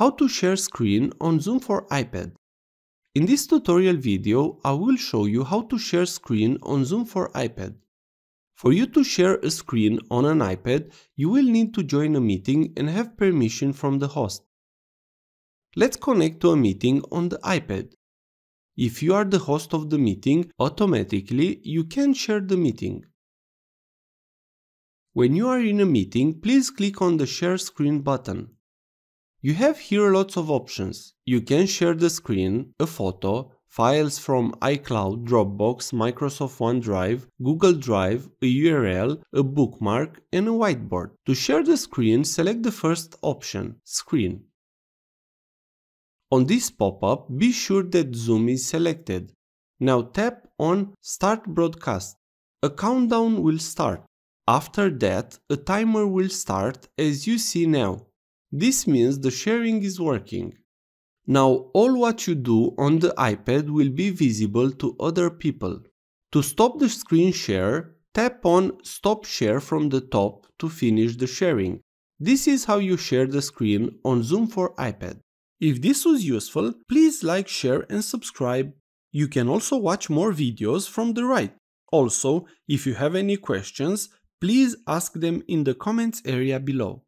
How to share screen on Zoom for iPad. In this tutorial video, I will show you how to share screen on Zoom for iPad. For you to share a screen on an iPad, you will need to join a meeting and have permission from the host. Let's connect to a meeting on the iPad. If you are the host of the meeting, automatically you can share the meeting. When you are in a meeting, please click on the Share Screen button. You have here lots of options. You can share the screen, a photo, files from iCloud, Dropbox, Microsoft OneDrive, Google Drive, a URL, a bookmark and a whiteboard. To share the screen, select the first option, Screen. On this pop-up, be sure that Zoom is selected. Now tap on Start Broadcast. A countdown will start. After that, a timer will start as you see now. This means the sharing is working. Now all what you do on the iPad will be visible to other people. To stop the screen share, tap on Stop Share from the top to finish the sharing. This is how you share the screen on Zoom for iPad. If this was useful, please like, share and subscribe. You can also watch more videos from the right. Also, if you have any questions, please ask them in the comments area below.